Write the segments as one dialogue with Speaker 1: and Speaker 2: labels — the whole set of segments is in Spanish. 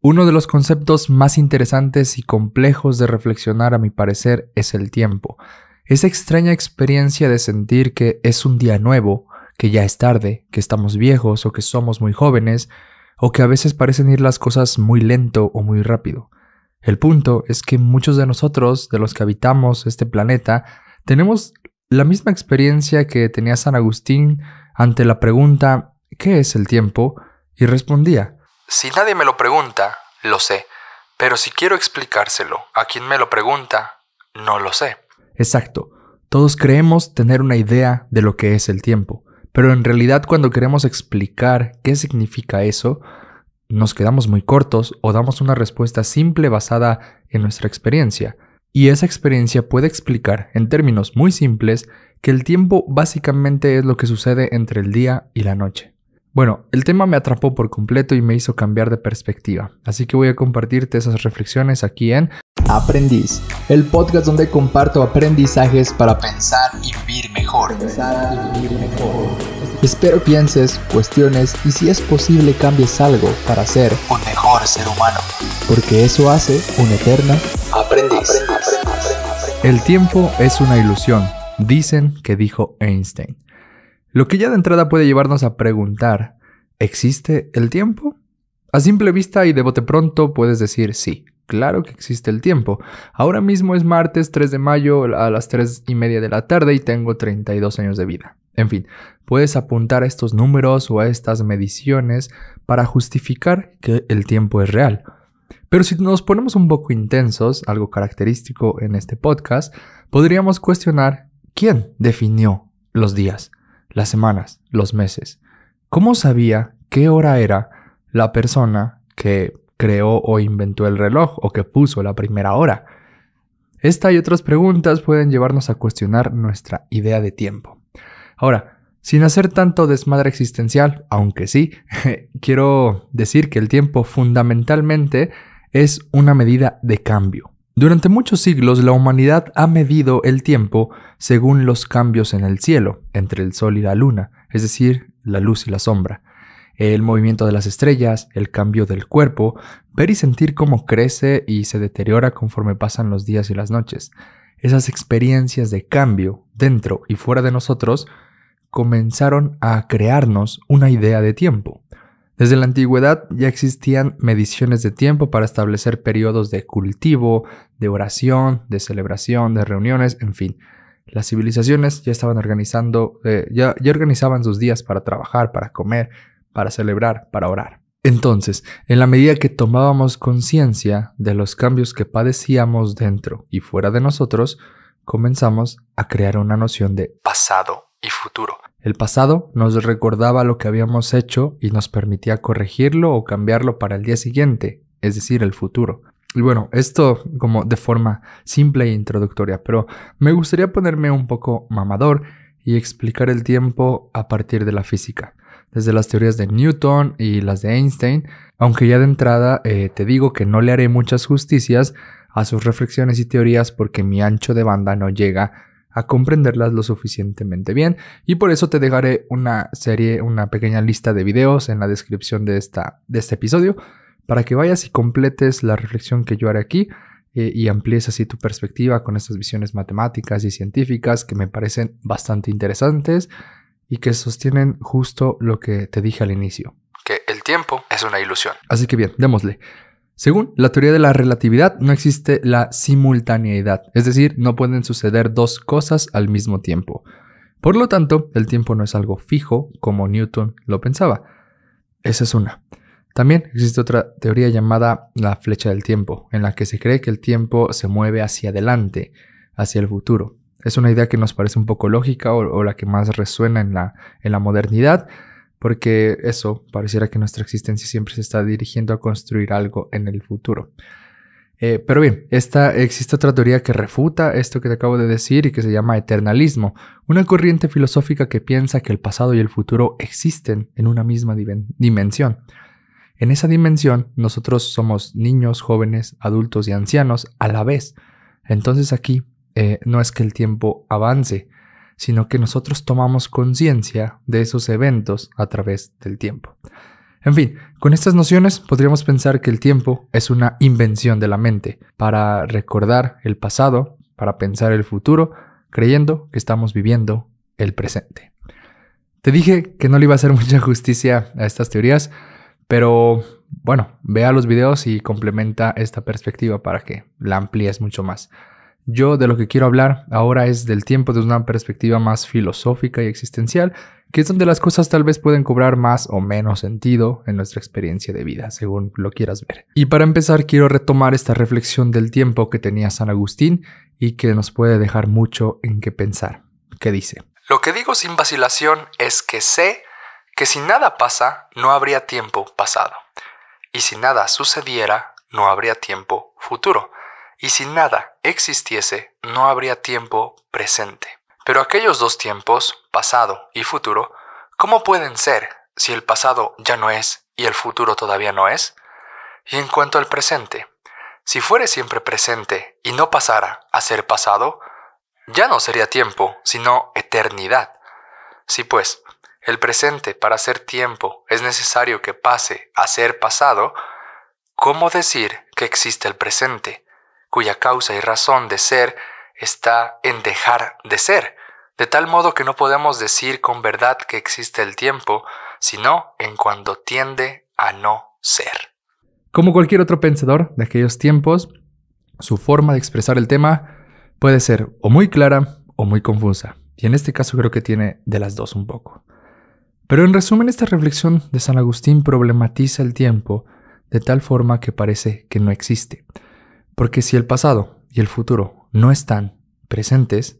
Speaker 1: Uno de los conceptos más interesantes y complejos de reflexionar, a mi parecer, es el tiempo. Esa extraña experiencia de sentir que es un día nuevo, que ya es tarde, que estamos viejos o que somos muy jóvenes, o que a veces parecen ir las cosas muy lento o muy rápido. El punto es que muchos de nosotros, de los que habitamos este planeta, tenemos la misma experiencia que tenía San Agustín ante la pregunta ¿qué es el tiempo? y respondía si nadie me lo pregunta, lo sé, pero si quiero explicárselo a quien me lo pregunta, no lo sé. Exacto. Todos creemos tener una idea de lo que es el tiempo, pero en realidad cuando queremos explicar qué significa eso, nos quedamos muy cortos o damos una respuesta simple basada en nuestra experiencia. Y esa experiencia puede explicar, en términos muy simples, que el tiempo básicamente es lo que sucede entre el día y la noche. Bueno, el tema me atrapó por completo y me hizo cambiar de perspectiva, así que voy a compartirte esas reflexiones aquí en Aprendiz, el podcast donde comparto aprendizajes para pensar y vivir mejor. Espero pienses, cuestiones y si es posible cambies algo para ser un mejor ser humano, porque eso hace un eterna aprendiz. El tiempo es una ilusión, dicen que dijo Einstein. Lo que ya de entrada puede llevarnos a preguntar, ¿existe el tiempo? A simple vista y de bote pronto puedes decir sí, claro que existe el tiempo. Ahora mismo es martes 3 de mayo a las 3 y media de la tarde y tengo 32 años de vida. En fin, puedes apuntar a estos números o a estas mediciones para justificar que el tiempo es real. Pero si nos ponemos un poco intensos, algo característico en este podcast, podríamos cuestionar quién definió los días las semanas, los meses. ¿Cómo sabía qué hora era la persona que creó o inventó el reloj o que puso la primera hora? Esta y otras preguntas pueden llevarnos a cuestionar nuestra idea de tiempo. Ahora, sin hacer tanto desmadre existencial, aunque sí, quiero decir que el tiempo fundamentalmente es una medida de cambio. Durante muchos siglos la humanidad ha medido el tiempo según los cambios en el cielo, entre el sol y la luna, es decir, la luz y la sombra, el movimiento de las estrellas, el cambio del cuerpo, ver y sentir cómo crece y se deteriora conforme pasan los días y las noches. Esas experiencias de cambio dentro y fuera de nosotros comenzaron a crearnos una idea de tiempo. Desde la antigüedad ya existían mediciones de tiempo para establecer periodos de cultivo, de oración, de celebración, de reuniones, en fin. Las civilizaciones ya estaban organizando, eh, ya organizaban sus días para trabajar, para comer, para celebrar, para orar. Entonces, en la medida que tomábamos conciencia de los cambios que padecíamos dentro y fuera de nosotros, comenzamos a crear una noción de pasado y futuro, el pasado nos recordaba lo que habíamos hecho y nos permitía corregirlo o cambiarlo para el día siguiente, es decir, el futuro. Y bueno, esto como de forma simple e introductoria, pero me gustaría ponerme un poco mamador y explicar el tiempo a partir de la física, desde las teorías de Newton y las de Einstein, aunque ya de entrada eh, te digo que no le haré muchas justicias a sus reflexiones y teorías porque mi ancho de banda no llega a comprenderlas lo suficientemente bien y por eso te dejaré una serie, una pequeña lista de videos en la descripción de, esta, de este episodio para que vayas y completes la reflexión que yo haré aquí eh, y amplíes así tu perspectiva con estas visiones matemáticas y científicas que me parecen bastante interesantes y que sostienen justo lo que te dije al inicio, que el tiempo es una ilusión. Así que bien, démosle. Según la teoría de la relatividad, no existe la simultaneidad, es decir, no pueden suceder dos cosas al mismo tiempo. Por lo tanto, el tiempo no es algo fijo como Newton lo pensaba. Esa es una. También existe otra teoría llamada la flecha del tiempo, en la que se cree que el tiempo se mueve hacia adelante, hacia el futuro. Es una idea que nos parece un poco lógica o, la que más resuena en la, en la modernidad, porque eso pareciera que nuestra existencia siempre se está dirigiendo a construir algo en el futuro. Eh, pero bien, esta, existe otra teoría que refuta esto que te acabo de decir y que se llama eternalismo, una corriente filosófica que piensa que el pasado y el futuro existen en una misma dimensión. En esa dimensión, nosotros somos niños, jóvenes, adultos y ancianos a la vez. Entonces aquí eh, no es que el tiempo avance, sino que nosotros tomamos conciencia de esos eventos a través del tiempo. En fin, con estas nociones podríamos pensar que el tiempo es una invención de la mente para recordar el pasado, para pensar el futuro, creyendo que estamos viviendo el presente. Te dije que no le iba a hacer mucha justicia a estas teorías, pero bueno, vea los videos y complementa esta perspectiva para que la amplíes mucho más. Yo de lo que quiero hablar ahora es del tiempo desde una perspectiva más filosófica y existencial, que es donde las cosas tal vez pueden cobrar más o menos sentido en nuestra experiencia de vida, según lo quieras ver. Y para empezar, quiero retomar esta reflexión del tiempo que tenía San Agustín y que nos puede dejar mucho en qué pensar. ¿Qué dice? Lo que digo sin vacilación es que sé que si nada pasa, no habría tiempo pasado, y si nada sucediera, no habría tiempo futuro y si nada existiese, no habría tiempo presente. Pero aquellos dos tiempos, pasado y futuro, ¿cómo pueden ser si el pasado ya no es y el futuro todavía no es? Y en cuanto al presente, si fuere siempre presente y no pasara a ser pasado, ya no sería tiempo, sino eternidad. Si pues, el presente para ser tiempo es necesario que pase a ser pasado, ¿cómo decir que existe el presente? cuya causa y razón de ser está en dejar de ser, de tal modo que no podemos decir con verdad que existe el tiempo, sino en cuando tiende a no ser. Como cualquier otro pensador de aquellos tiempos, su forma de expresar el tema puede ser o muy clara o muy confusa, y en este caso creo que tiene de las dos un poco. Pero en resumen, esta reflexión de San Agustín problematiza el tiempo de tal forma que parece que no existe, porque si el pasado y el futuro no están presentes,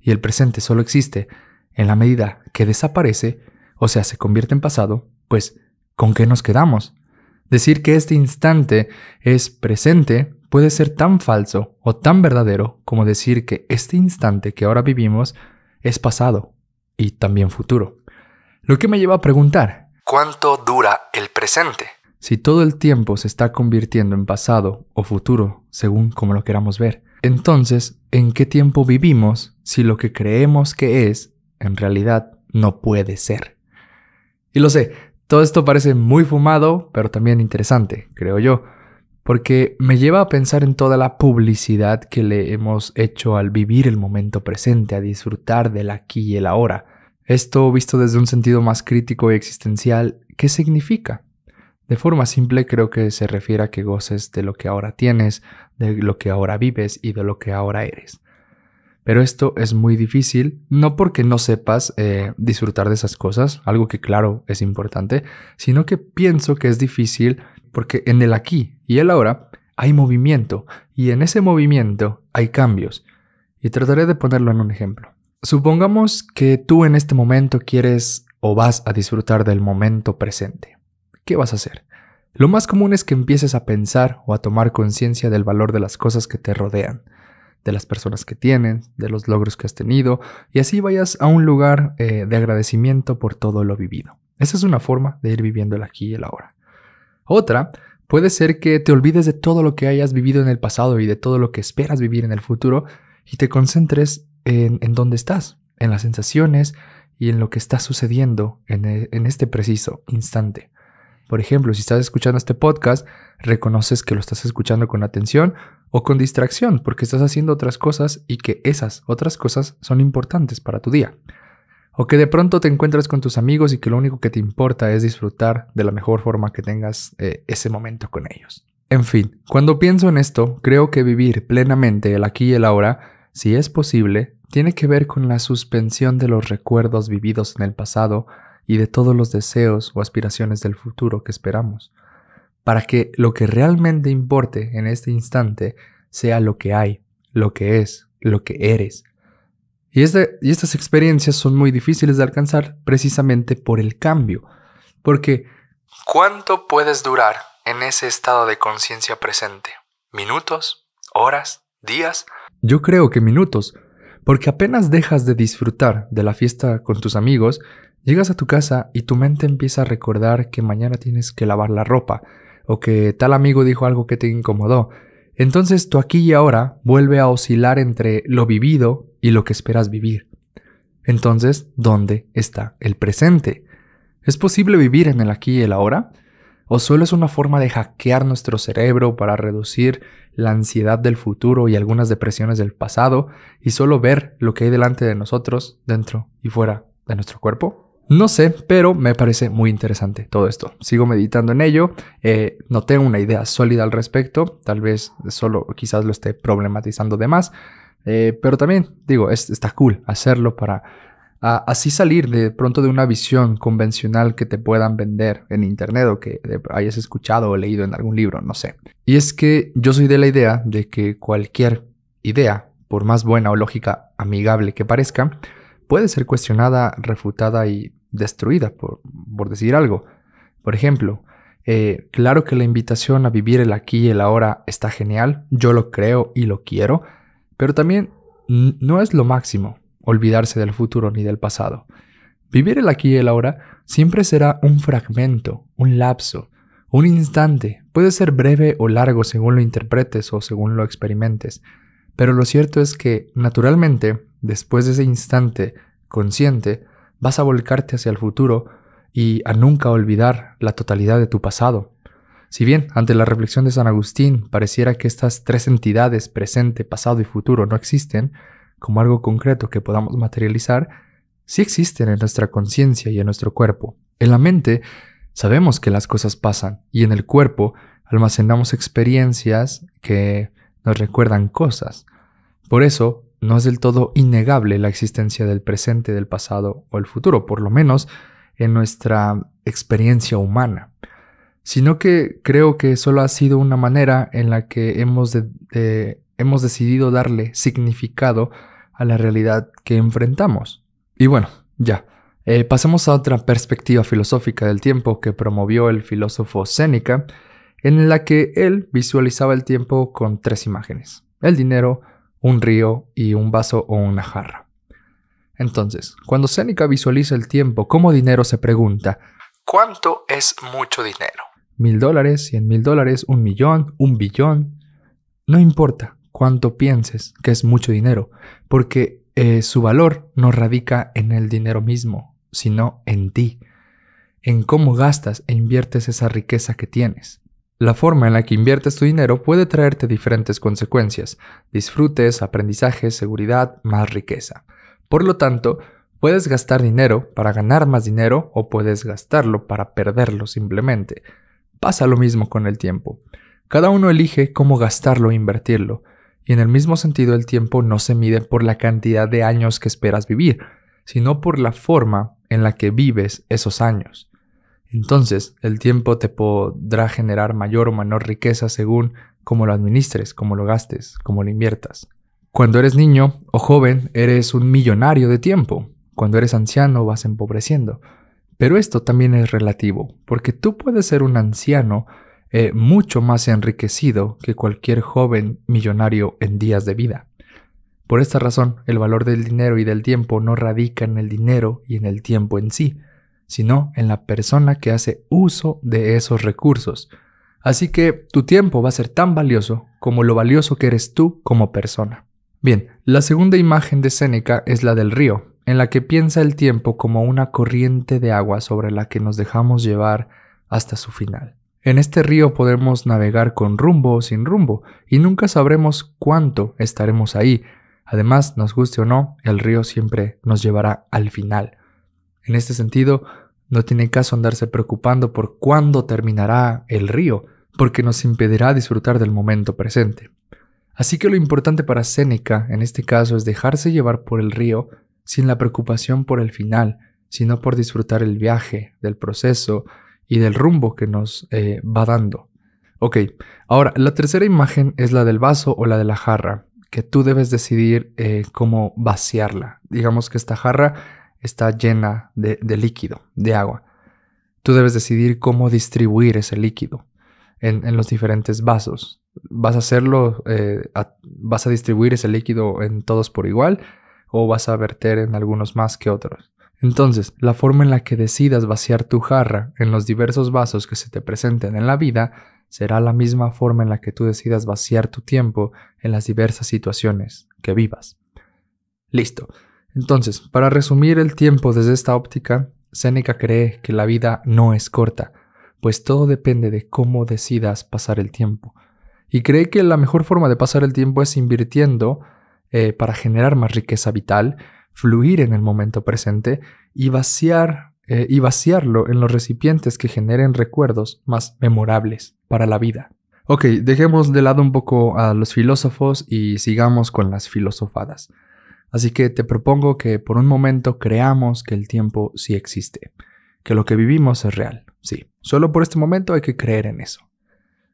Speaker 1: y el presente solo existe en la medida que desaparece, o sea, se convierte en pasado, pues, ¿con qué nos quedamos? Decir que este instante es presente puede ser tan falso o tan verdadero como decir que este instante que ahora vivimos es pasado y también futuro. Lo que me lleva a preguntar, ¿cuánto dura el presente? Si todo el tiempo se está convirtiendo en pasado o futuro, según como lo queramos ver, entonces, ¿en qué tiempo vivimos si lo que creemos que es, en realidad, no puede ser? Y lo sé, todo esto parece muy fumado, pero también interesante, creo yo, porque me lleva a pensar en toda la publicidad que le hemos hecho al vivir el momento presente, a disfrutar del aquí y el ahora. Esto visto desde un sentido más crítico y existencial, ¿qué significa? De forma simple creo que se refiere a que goces de lo que ahora tienes, de lo que ahora vives y de lo que ahora eres. Pero esto es muy difícil, no porque no sepas eh, disfrutar de esas cosas, algo que claro es importante, sino que pienso que es difícil porque en el aquí y el ahora hay movimiento y en ese movimiento hay cambios. Y trataré de ponerlo en un ejemplo. Supongamos que tú en este momento quieres o vas a disfrutar del momento presente ¿qué vas a hacer? Lo más común es que empieces a pensar o a tomar conciencia del valor de las cosas que te rodean, de las personas que tienes, de los logros que has tenido, y así vayas a un lugar eh, de agradecimiento por todo lo vivido. Esa es una forma de ir viviendo el aquí y el ahora. Otra puede ser que te olvides de todo lo que hayas vivido en el pasado y de todo lo que esperas vivir en el futuro y te concentres en, dónde estás, en las sensaciones y en lo que está sucediendo en e, este preciso instante. Por ejemplo, si estás escuchando este podcast, reconoces que lo estás escuchando con atención o con distracción, porque estás haciendo otras cosas y que esas otras cosas son importantes para tu día. O que de pronto te encuentras con tus amigos y que lo único que te importa es disfrutar de la mejor forma que tengas eh, ese momento con ellos. En fin, cuando pienso en esto, creo que vivir plenamente el aquí y el ahora, si es posible, tiene que ver con la suspensión de los recuerdos vividos en el pasado y de todos los deseos o aspiraciones del futuro que esperamos, para que lo que realmente importe en este instante sea lo que hay, lo que es, lo que eres. Y, estas experiencias son muy difíciles de alcanzar precisamente por el cambio, porque ¿cuánto puedes durar en ese estado de conciencia presente? ¿Minutos? ¿Horas? ¿Días? Yo creo que minutos, porque apenas dejas de disfrutar de la fiesta con tus amigos, llegas a tu casa y tu mente empieza a recordar que mañana tienes que lavar la ropa, o que tal amigo dijo algo que te incomodó. Entonces tu aquí y ahora vuelve a oscilar entre lo vivido y lo que esperas vivir. Entonces, ¿dónde está el presente? ¿Es posible vivir en el aquí y el ahora? ¿O solo es una forma de hackear nuestro cerebro para reducir la ansiedad del futuro y algunas depresiones del pasado y solo ver lo que hay delante de nosotros, dentro y fuera de nuestro cuerpo? No sé, pero me parece muy interesante todo esto. Sigo meditando en ello, eh, no tengo una idea sólida al respecto, tal vez solo quizás lo esté problematizando de más, eh, pero también digo, está cool hacerlo para así salir de pronto de una visión convencional que te puedan vender en internet o que eh, hayas escuchado o leído en algún libro, no sé. Y es que yo soy de la idea de que cualquier idea, por más buena o lógica amigable que parezca, puede ser cuestionada, refutada y destruida, por, decir algo. Por ejemplo, eh, claro que la invitación a vivir el aquí y el ahora está genial, yo lo creo y lo quiero, pero también no es lo máximo olvidarse del futuro ni del pasado. Vivir el aquí y el ahora siempre será un fragmento, un lapso, un instante. Puede ser breve o largo según lo interpretes o según lo experimentes. Pero lo cierto es que, naturalmente, después de ese instante consciente, vas a volcarte hacia el futuro y a nunca olvidar la totalidad de tu pasado. Si bien ante la reflexión de San Agustín pareciera que estas tres entidades, presente, pasado y futuro, no existen, como algo concreto que podamos materializar, sí existen en nuestra conciencia y en nuestro cuerpo. En la mente sabemos que las cosas pasan y en el cuerpo almacenamos experiencias que nos recuerdan cosas. Por eso, no es del todo innegable la existencia del presente, del pasado o el futuro, por lo menos en nuestra experiencia humana, sino que creo que solo ha sido una manera en la que hemos, hemos decidido darle significado a la realidad que enfrentamos. Y bueno, ya. Eh, pasemos a otra perspectiva filosófica del tiempo que promovió el filósofo Séneca, en la que él visualizaba el tiempo con tres imágenes: el dinero, un río y un vaso o una jarra. Entonces, cuando Séneca visualiza el tiempo como dinero, se pregunta: ¿Cuánto es mucho dinero? ¿Mil dólares? ¿Cien mil dólares? ¿Un millón? ¿Un billón? No importa cuánto pienses que es mucho dinero, porque eh, su valor no radica en el dinero mismo, sino en ti, en cómo gastas e inviertes esa riqueza que tienes. La forma en la que inviertes tu dinero puede traerte diferentes consecuencias, disfrutes, aprendizaje, seguridad, más riqueza. Por lo tanto, puedes gastar dinero para ganar más dinero o puedes gastarlo para perderlo simplemente. Pasa lo mismo con el tiempo. Cada uno elige cómo gastarlo e invertirlo, y en el mismo sentido el tiempo no se mide por la cantidad de años que esperas vivir, sino por la forma en la que vives esos años. Entonces, el tiempo te podrá generar mayor o menor riqueza según cómo lo administres, cómo lo gastes, cómo lo inviertas. Cuando eres niño o joven, eres un millonario de tiempo. Cuando eres anciano, vas empobreciendo. Pero esto también es relativo, porque tú puedes ser un anciano eh, mucho más enriquecido que cualquier joven millonario en días de vida. Por esta razón, el valor del dinero y del tiempo no radica en el dinero y en el tiempo en sí, sino en la persona que hace uso de esos recursos. Así que tu tiempo va a ser tan valioso como lo valioso que eres tú como persona. Bien, la segunda imagen de Séneca es la del río, en la que piensa el tiempo como una corriente de agua sobre la que nos dejamos llevar hasta su final. En este río podemos navegar con rumbo o sin rumbo, y nunca sabremos cuánto estaremos ahí. Además, nos guste o no, el río siempre nos llevará al final. En este sentido, no tiene caso andarse preocupando por cuándo terminará el río, porque nos impedirá disfrutar del momento presente. Así que lo importante para Séneca en este caso es dejarse llevar por el río sin la preocupación por el final, sino por disfrutar el viaje, del proceso, y del rumbo que nos eh, va dando. Ok, ahora la tercera imagen es la del vaso o la de la jarra, que tú debes decidir eh, cómo vaciarla. Digamos que esta jarra está llena de, líquido, de agua. Tú debes decidir cómo distribuir ese líquido en, los diferentes vasos. ¿Vas a hacerlo, eh, vas a distribuir ese líquido en todos por igual o vas a verter en algunos más que otros? Entonces, la forma en la que decidas vaciar tu jarra en los diversos vasos que se te presenten en la vida será la misma forma en la que tú decidas vaciar tu tiempo en las diversas situaciones que vivas. Listo. Entonces, para resumir el tiempo desde esta óptica, Seneca cree que la vida no es corta, pues todo depende de cómo decidas pasar el tiempo. Y cree que la mejor forma de pasar el tiempo es invirtiendo eh, para generar más riqueza vital fluir en el momento presente y, vaciar, eh, y vaciarlo en los recipientes que generen recuerdos más memorables para la vida. Ok, dejemos de lado un poco a los filósofos y sigamos con las filosofadas. Así que te propongo que por un momento creamos que el tiempo sí existe, que lo que vivimos es real, sí. Solo por este momento hay que creer en eso.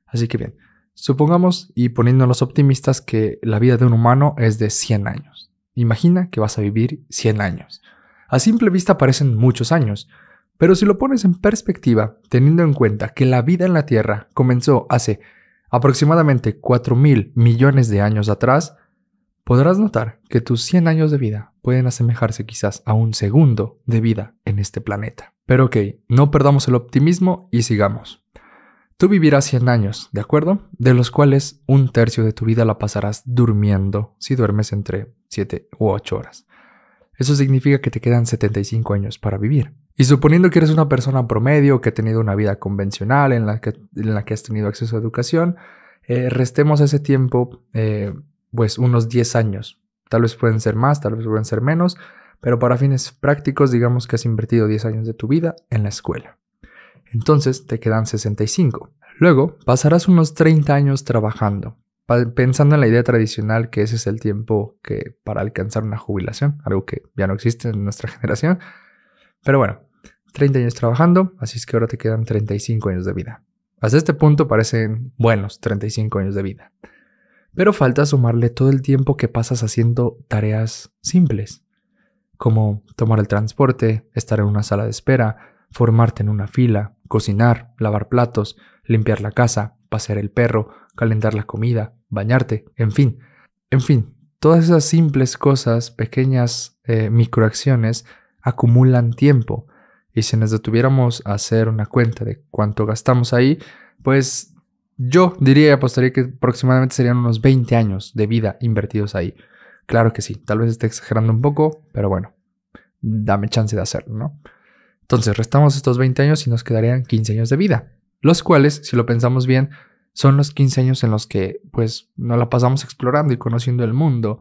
Speaker 1: Así que bien, supongamos y poniéndonos optimistas que la vida de un humano es de 100 años. Imagina que vas a vivir 100 años. A simple vista parecen muchos años, pero si lo pones en perspectiva, teniendo en cuenta que la vida en la Tierra comenzó hace aproximadamente 4 mil millones de años atrás, podrás notar que tus 100 años de vida pueden asemejarse quizás a un segundo de vida en este planeta. Pero ok, no perdamos el optimismo y sigamos. Tú vivirás 100 años, ¿de acuerdo? De los cuales un tercio de tu vida la pasarás durmiendo si duermes entre 7 u 8 horas. Eso significa que te quedan 75 años para vivir. Y suponiendo que eres una persona promedio, que ha tenido una vida convencional en la que, en la que has tenido acceso a educación, eh, restemos ese tiempo, eh, pues unos 10 años. Tal vez pueden ser más, tal vez pueden ser menos, pero para fines prácticos digamos que has invertido 10 años de tu vida en la escuela entonces te quedan 65. Luego pasarás unos 30 años trabajando, pensando en la idea tradicional que ese es el tiempo que para alcanzar una jubilación, algo que ya no existe en nuestra generación. Pero bueno, 30 años trabajando, así es que ahora te quedan 35 años de vida. Hasta este punto parecen buenos 35 años de vida. Pero falta sumarle todo el tiempo que pasas haciendo tareas simples, como tomar el transporte, estar en una sala de espera, formarte en una fila, cocinar, lavar platos, limpiar la casa, pasear el perro, calentar la comida, bañarte, en fin, en fin, todas esas simples cosas, pequeñas eh, microacciones, acumulan tiempo. Y si nos detuviéramos a hacer una cuenta de cuánto gastamos ahí, pues yo diría y apostaría que aproximadamente serían unos 20 años de vida invertidos ahí. Claro que sí, tal vez esté exagerando un poco, pero bueno, dame chance de hacerlo, ¿no? Entonces restamos estos 20 años y nos quedarían 15 años de vida, los cuales, si lo pensamos bien, son los 15 años en los que pues nos la pasamos explorando y conociendo el mundo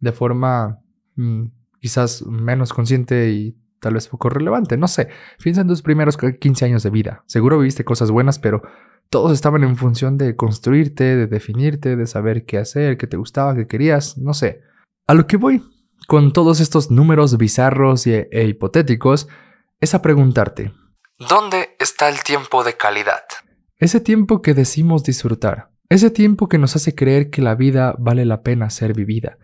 Speaker 1: de forma mm, quizás menos consciente y tal vez poco relevante, no sé. Piensa en tus primeros 15 años de vida. Seguro viviste cosas buenas, pero todos estaban en función de construirte, de definirte, de saber qué hacer, qué te gustaba, qué querías, no sé. A lo que voy con todos estos números bizarros e, e hipotéticos es a preguntarte, ¿dónde está el tiempo de calidad? Ese tiempo que decimos disfrutar, ese tiempo que nos hace creer que la vida vale la pena ser vivida.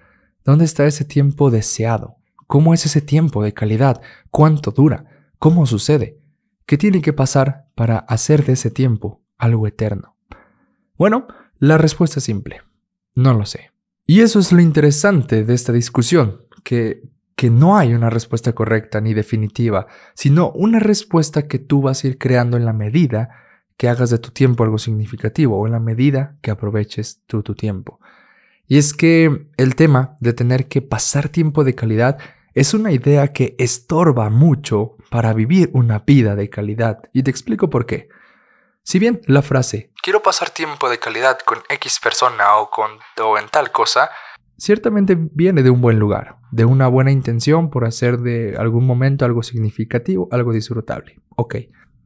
Speaker 1: ¿Dónde está ese tiempo deseado? ¿Cómo es ese tiempo de calidad? ¿Cuánto dura? ¿Cómo sucede? ¿Qué tiene que pasar para hacer de ese tiempo algo eterno? Bueno, la respuesta es simple. No lo sé. Y eso es lo interesante de esta discusión, que que no hay una respuesta correcta ni definitiva, sino una respuesta que tú vas a ir creando en la medida que hagas de tu tiempo algo significativo o en la medida que aproveches tú tu tiempo. Y es que el tema de tener que pasar tiempo de calidad es una idea que estorba mucho para vivir una vida de calidad. Y te explico por qué. Si bien la frase quiero pasar tiempo de calidad con X persona o, con, o en tal cosa ciertamente viene de un buen lugar, de una buena intención por hacer de algún momento algo significativo, algo disfrutable. Ok,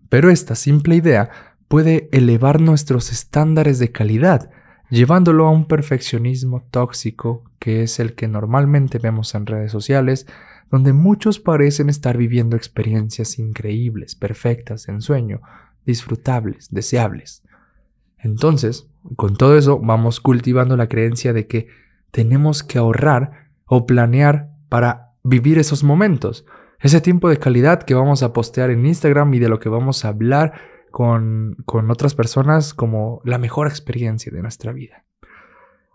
Speaker 1: pero esta simple idea puede elevar nuestros estándares de calidad, llevándolo a un perfeccionismo tóxico que es el que normalmente vemos en redes sociales, donde muchos parecen estar viviendo experiencias increíbles, perfectas, en sueño, disfrutables, deseables. Entonces, con todo eso vamos cultivando la creencia de que tenemos que ahorrar o planear para vivir esos momentos. Ese tiempo de calidad que vamos a postear en Instagram y de lo que vamos a hablar con, otras personas como la mejor experiencia de nuestra vida.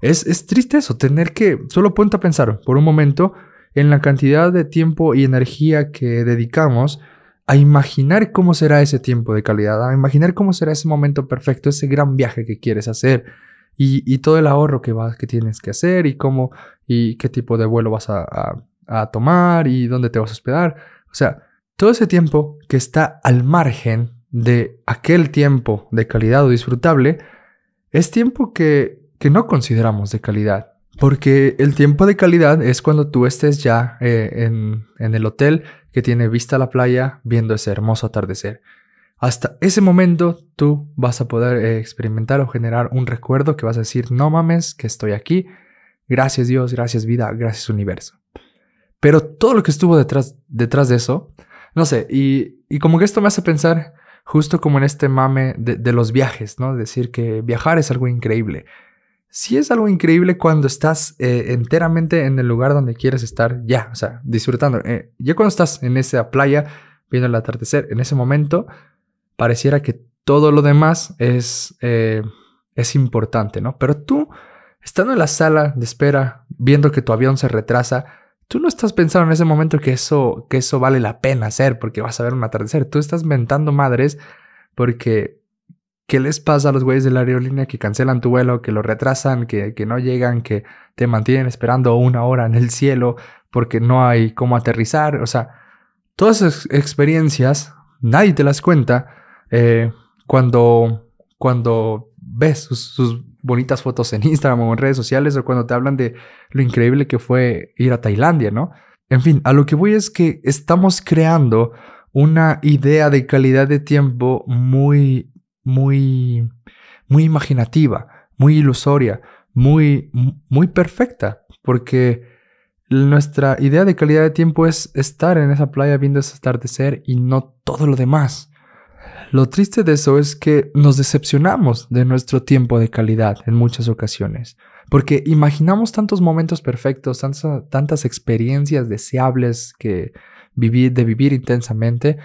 Speaker 1: Es, es triste eso, tener que, solo ponte a pensar por un momento en la cantidad de tiempo y energía que dedicamos a imaginar cómo será ese tiempo de calidad, a imaginar cómo será ese momento perfecto, ese gran viaje que quieres hacer, y, todo el ahorro que, que tienes que hacer y cómo y qué tipo de vuelo vas a, tomar y dónde te vas a hospedar. O sea, todo ese tiempo que está al margen de aquel tiempo de calidad o disfrutable, es tiempo que, que no consideramos de calidad. Porque el tiempo de calidad es cuando tú estés ya eh, en, en el hotel que tiene vista a la playa viendo ese hermoso atardecer hasta ese momento tú vas a poder eh, experimentar o generar un recuerdo que vas a decir, no mames, que estoy aquí. Gracias Dios, gracias vida, gracias universo. Pero todo lo que estuvo detrás, detrás de eso, no sé, y, como que esto me hace pensar justo como en este mame de, los viajes, ¿no? Decir que viajar es algo increíble. Sí es algo increíble cuando estás eh, enteramente en el lugar donde quieres estar ya, o sea, disfrutando. Eh, ya cuando estás en esa playa, viendo el atardecer, en ese momento pareciera que todo lo demás es, eh, es importante, ¿no? Pero tú, estando en la sala de espera, viendo que tu avión se retrasa, tú no estás pensando en ese momento que eso, que eso vale la pena hacer porque vas a ver un atardecer. Tú estás mentando madres porque ¿qué les pasa a los güeyes de la aerolínea que cancelan tu vuelo, que lo retrasan, que, que, no llegan, que te mantienen esperando una hora en el cielo porque no hay cómo aterrizar? O sea, todas esas experiencias nadie te las cuenta eh, cuando, ves sus, bonitas fotos en Instagram o en redes sociales o cuando te hablan de lo increíble que fue ir a Tailandia, ¿no? En fin, a lo que voy es que estamos creando una idea de calidad de tiempo muy, muy, muy imaginativa, muy ilusoria, muy, muy perfecta, porque nuestra idea de calidad de tiempo es estar en esa playa viendo ese atardecer y no todo lo demás. Lo triste de eso es que nos decepcionamos de nuestro tiempo de calidad en muchas ocasiones, porque imaginamos tantos momentos perfectos, tantas, experiencias deseables que vivir, de vivir intensamente,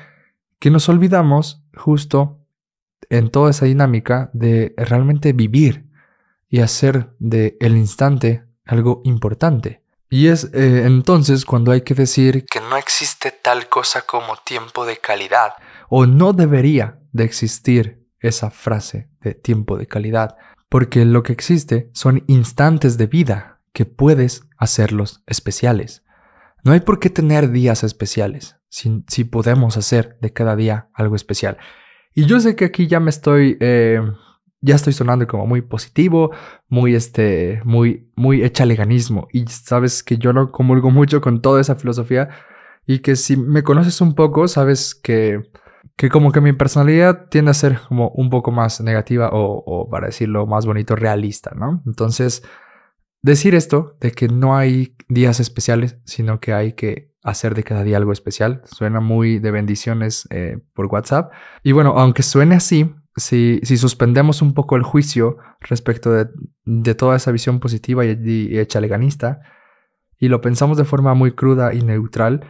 Speaker 1: que nos olvidamos justo en toda esa dinámica de realmente vivir y hacer de el instante algo importante. Y es eh, entonces cuando hay que decir que no existe tal cosa como tiempo de calidad, o no debería de existir esa frase de tiempo de calidad, porque lo que existe son instantes de vida que puedes hacerlos especiales. No hay por qué tener días especiales si, si podemos hacer de cada día algo especial. Y yo sé que aquí ya me estoy, eh, ya estoy sonando como muy positivo, muy este, muy, muy leganismo. Y sabes que yo no comulgo mucho con toda esa filosofía y que si me conoces un poco, sabes que que como que mi personalidad tiende a ser como un poco más negativa o, para decirlo más bonito, realista, ¿no? Entonces, decir esto de que no hay días especiales, sino que hay que hacer de cada día algo especial, suena muy de bendiciones eh, por WhatsApp. Y bueno, aunque suene así, si, si, suspendemos un poco el juicio respecto de, toda esa visión positiva y, y, y chaleganista, y lo pensamos de forma muy cruda y neutral,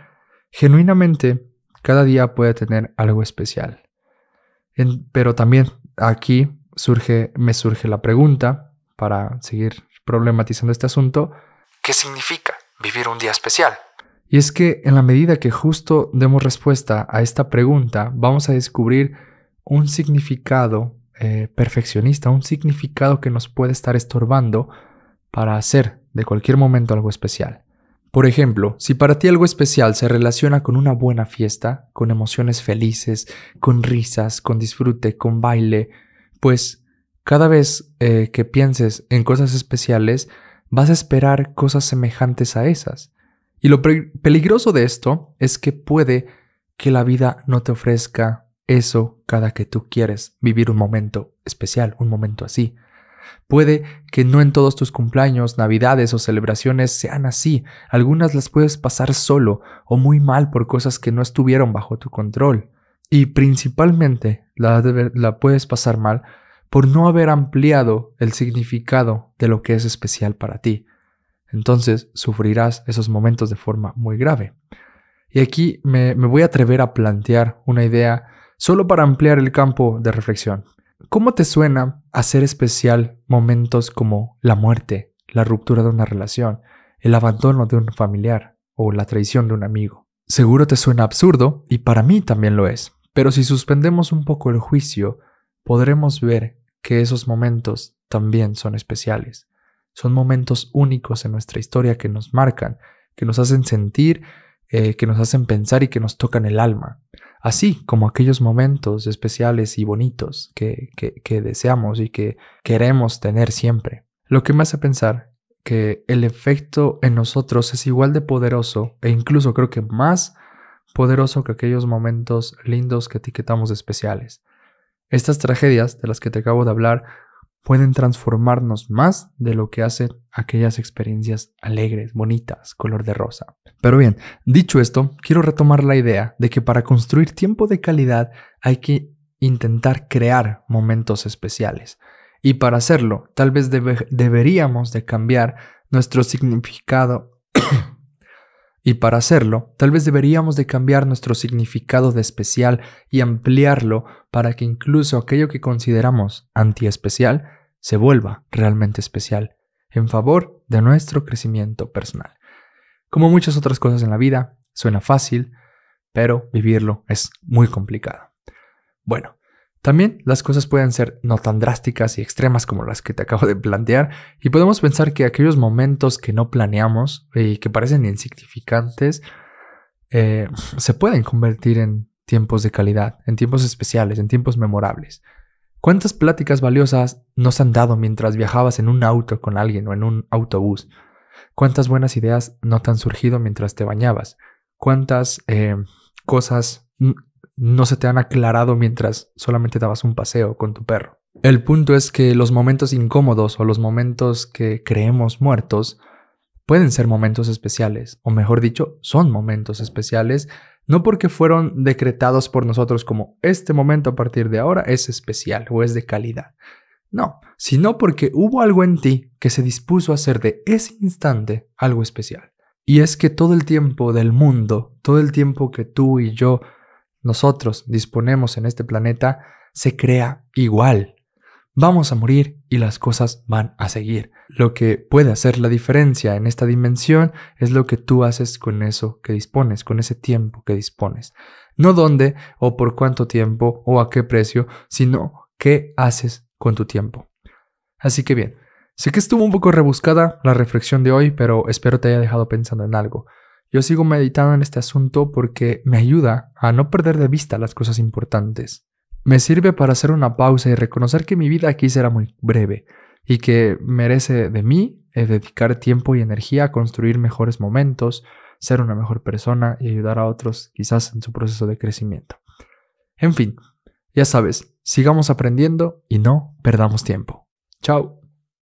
Speaker 1: genuinamente cada día puede tener algo especial. pero también aquí surge, me surge la pregunta para seguir problematizando este asunto. ¿Qué significa vivir un día especial? Y es que en la medida que justo demos respuesta a esta pregunta, vamos a descubrir un significado eh, perfeccionista, un significado que nos puede estar estorbando para hacer de cualquier momento algo especial. Por ejemplo, si para ti algo especial se relaciona con una buena fiesta, con emociones felices, con risas, con disfrute, con baile, pues cada vez eh, que pienses en cosas especiales, vas a esperar cosas semejantes a esas. Y lo peligroso de esto es que puede que la vida no te ofrezca eso cada que tú quieres vivir un momento especial, un momento así. Puede que no en todos tus cumpleaños, navidades o celebraciones sean así. Algunas las puedes pasar solo o muy mal por cosas que no estuvieron bajo tu control. Y principalmente la, puedes pasar mal por no haber ampliado el significado de lo que es especial para ti. Entonces sufrirás esos momentos de forma muy grave. Y aquí me, me voy a atrever a plantear una idea solo para ampliar el campo de reflexión. ¿Cómo te suena hacer especial momentos como la muerte, la ruptura de una relación, el abandono de un familiar o la traición de un amigo? Seguro te suena absurdo y para mí también lo es, pero si suspendemos un poco el juicio, podremos ver que esos momentos también son especiales. Son momentos únicos en nuestra historia que nos marcan, que nos hacen sentir, eh, que nos hacen pensar y que nos tocan el alma así como aquellos momentos especiales y bonitos que, deseamos y que queremos tener siempre. Lo que me hace pensar que el efecto en nosotros es igual de poderoso e incluso creo que más poderoso que aquellos momentos lindos que etiquetamos de especiales. Estas tragedias de las que te acabo de hablar pueden transformarnos más de lo que hacen aquellas experiencias alegres, bonitas, color de rosa. Pero bien, dicho esto, quiero retomar la idea de que para construir tiempo de calidad hay que intentar crear momentos especiales. Y para hacerlo, tal vez deberíamos de cambiar nuestro significado y para hacerlo, tal vez deberíamos de cambiar nuestro significado de especial y ampliarlo para que incluso aquello que consideramos antiespecial se vuelva realmente especial, en favor de nuestro crecimiento personal. Como muchas otras cosas en la vida, suena fácil, pero vivirlo es muy complicado. Bueno, también las cosas pueden ser no tan drásticas y extremas como las que te acabo de plantear y podemos pensar que aquellos momentos que no planeamos y que parecen insignificantes eh, se pueden convertir en tiempos de calidad, en tiempos especiales, en tiempos memorables. ¿Cuántas pláticas valiosas nos han dado mientras viajabas en un auto con alguien o en un autobús? ¿Cuántas buenas ideas no te han surgido mientras te bañabas? ¿Cuántas eh, cosas no se te han aclarado mientras solamente dabas un paseo con tu perro. El punto es que los momentos incómodos o los momentos que creemos muertos pueden ser momentos especiales, o mejor dicho, son momentos especiales, no porque fueron decretados por nosotros como este momento a partir de ahora es especial o es de calidad. No, sino porque hubo algo en ti que se dispuso a hacer de ese instante algo especial. Y es que todo el tiempo del mundo, todo el tiempo que tú y yo nosotros disponemos en este planeta se crea igual. Vamos a morir y las cosas van a seguir. Lo que puede hacer la diferencia en esta dimensión es lo que tú haces con eso que dispones, con ese tiempo que dispones. No dónde o por cuánto tiempo o a qué precio, sino qué haces con tu tiempo. Así que bien, sé que estuvo un poco rebuscada la reflexión de hoy, pero espero te haya dejado pensando en algo. Yo sigo meditando en este asunto porque me ayuda a no perder de vista las cosas importantes. Me sirve para hacer una pausa y reconocer que mi vida aquí será muy breve y que merece de mí eh, dedicar tiempo y energía a construir mejores momentos, ser una mejor persona y ayudar a otros quizás en su proceso de crecimiento. En fin, ya sabes, sigamos aprendiendo y no perdamos tiempo. Chao.